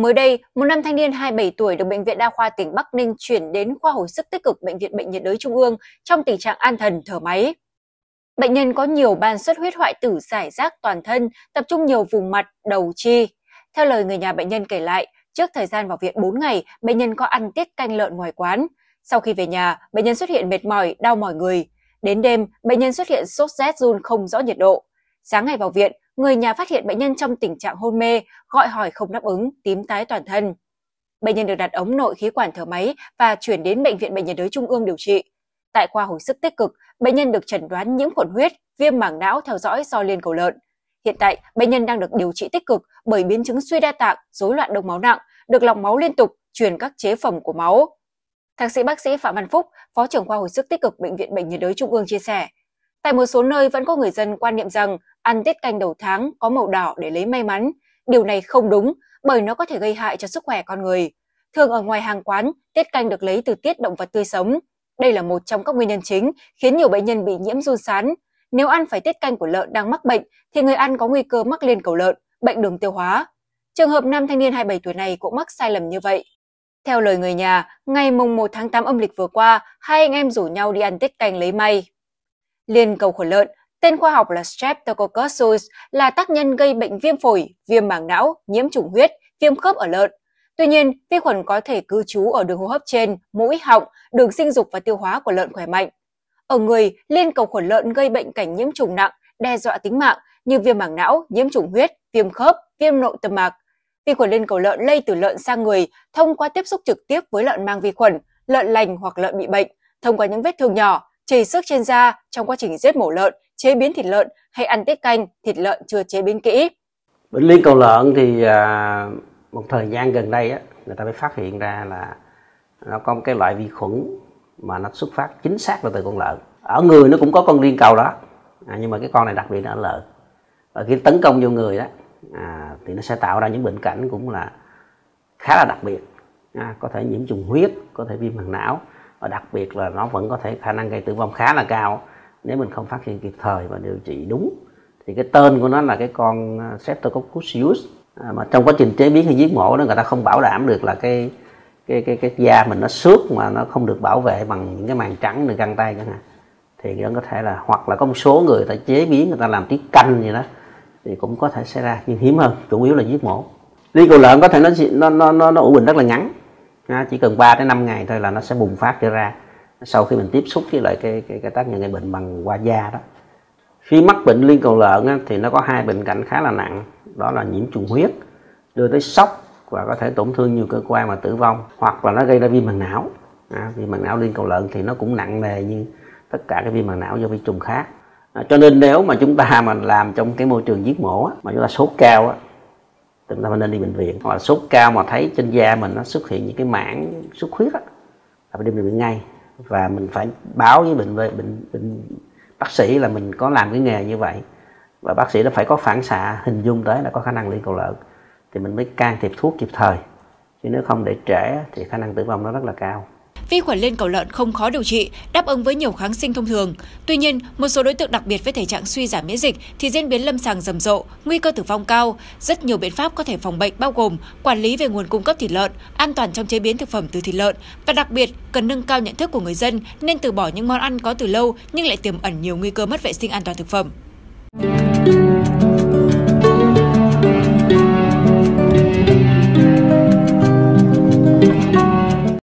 Mới đây, một nam thanh niên 27 tuổi được Bệnh viện Đa khoa tỉnh Bắc Ninh chuyển đến khoa hồi sức tích cực Bệnh viện Bệnh nhiệt đới Trung ương trong tình trạng an thần thở máy. Bệnh nhân có nhiều ban xuất huyết hoại tử giải rác toàn thân, tập trung nhiều vùng mặt, đầu chi. Theo lời người nhà bệnh nhân kể lại, trước thời gian vào viện 4 ngày, bệnh nhân có ăn tiết canh lợn ngoài quán. Sau khi về nhà, bệnh nhân xuất hiện mệt mỏi, đau mỏi người. Đến đêm, bệnh nhân xuất hiện sốt rét run không rõ nhiệt độ. Sáng ngày vào viện, người nhà phát hiện bệnh nhân trong tình trạng hôn mê, gọi hỏi không đáp ứng, tím tái toàn thân. Bệnh nhân được đặt ống nội khí quản thở máy và chuyển đến Bệnh viện Bệnh nhiệt đới Trung ương điều trị. Tại khoa hồi sức tích cực, bệnh nhân được chẩn đoán nhiễm khuẩn huyết, viêm màng não theo dõi do liên cầu lợn. Hiện tại, bệnh nhân đang được điều trị tích cực bởi biến chứng suy đa tạng, rối loạn đông máu nặng, được lọc máu liên tục, truyền các chế phẩm của máu. Thạc sĩ bác sĩ Phạm Văn Phúc, Phó trưởng khoa hồi sức tích cực Bệnh viện Bệnh nhiệt đới Trung ương chia sẻ, Tại một số nơi vẫn có người dân quan niệm rằng ăn tiết canh đầu tháng có màu đỏ để lấy may mắn. Điều này không đúng bởi nó có thể gây hại cho sức khỏe con người. Thường ở ngoài hàng quán, tiết canh được lấy từ tiết động vật tươi sống. Đây là một trong các nguyên nhân chính khiến nhiều bệnh nhân bị nhiễm run sán. Nếu ăn phải tiết canh của lợn đang mắc bệnh thì người ăn có nguy cơ mắc liên cầu lợn, bệnh đường tiêu hóa. Trường hợp nam thanh niên 27 tuổi này cũng mắc sai lầm như vậy. Theo lời người nhà, ngày mùng 1 tháng 8 âm lịch vừa qua, hai anh em rủ nhau đi ăn tiết canh lấy may. Liên cầu khuẩn lợn, tên khoa học là Streptococcus suis, là tác nhân gây bệnh viêm phổi, viêm màng não, nhiễm trùng huyết, viêm khớp ở lợn. Tuy nhiên, vi khuẩn có thể cư trú ở đường hô hấp trên, mũi, họng, đường sinh dục và tiêu hóa của lợn khỏe mạnh. Ở người, liên cầu khuẩn lợn gây bệnh cảnh nhiễm trùng nặng, đe dọa tính mạng như viêm màng não, nhiễm trùng huyết, viêm khớp, viêm nội tâm mạc. Vi khuẩn liên cầu lợn lây từ lợn sang người thông qua tiếp xúc trực tiếp với lợn mang vi khuẩn, lợn lành hoặc lợn bị bệnh, thông qua những vết thương nhỏ, chảy xước trên da trong quá trình giết mổ lợn, chế biến thịt lợn hay ăn tiết canh thịt lợn chưa chế biến kỹ. Bệnh lý cầu lợn thì à, một thời gian gần đây người ta mới phát hiện ra là nó có một cái loại vi khuẩn mà nó xuất phát chính xác là từ con lợn. Ở người nó cũng có con liên cầu đó, à, nhưng mà cái con này đặc biệt là ở lợn. Và khi tấn công vô người đó à, thì nó sẽ tạo ra những bệnh cảnh cũng là khá là đặc biệt. À, có thể nhiễm trùng huyết, có thể viêm màng não và đặc biệt là nó vẫn có thể khả năng gây tử vong khá là cao nếu mình không phát hiện kịp thời và điều trị đúng thì cái tên của nó là cái con à, Streptococcus à, mà trong quá trình chế biến hay giết mổ đó người ta không bảo đảm được là cái cái cái cái da mình nó xước mà nó không được bảo vệ bằng những cái màng trắng được găng tay chẳng hạn thì nó có thể là hoặc là có một số người ta chế biến người ta làm tiết canh gì đó thì cũng có thể xảy ra nhưng hiếm hơn chủ yếu là giết mổ đi cầu lợn có thể nó nó nó nó, nó ủ bình rất là ngắn nó chỉ cần 3 đến 5 ngày thôi là nó sẽ bùng phát trở ra sau khi mình tiếp xúc với lại cái cái, cái tác nhân gây bệnh bằng qua da đó khi mắc bệnh liên cầu lợn á, thì nó có hai bệnh cảnh khá là nặng đó là nhiễm trùng huyết đưa tới sốc và có thể tổn thương nhiều cơ quan mà tử vong hoặc là nó gây ra viêm màng não à, viêm màng não liên cầu lợn thì nó cũng nặng nề như tất cả cái viêm màng não do vi trùng khác à, cho nên nếu mà chúng ta mà làm trong cái môi trường giết mổ á, mà chúng ta sốt cao á, chúng ta phải nên đi bệnh viện hoặc là sốt cao mà thấy trên da mình nó xuất hiện những cái mảng xuất huyết á là phải đi bệnh viện ngay và mình phải báo với bệnh bệnh, bệnh bác sĩ là mình có làm cái nghề như vậy và bác sĩ nó phải có phản xạ hình dung tới là có khả năng liên cầu lợn thì mình mới can thiệp thuốc kịp thời chứ nếu không để trễ thì khả năng tử vong nó rất là cao vi khuẩn lên cầu lợn không khó điều trị, đáp ứng với nhiều kháng sinh thông thường. Tuy nhiên, một số đối tượng đặc biệt với thể trạng suy giảm miễn dịch thì diễn biến lâm sàng rầm rộ, nguy cơ tử vong cao. Rất nhiều biện pháp có thể phòng bệnh bao gồm quản lý về nguồn cung cấp thịt lợn, an toàn trong chế biến thực phẩm từ thịt lợn và đặc biệt cần nâng cao nhận thức của người dân nên từ bỏ những món ăn có từ lâu nhưng lại tiềm ẩn nhiều nguy cơ mất vệ sinh an toàn thực phẩm.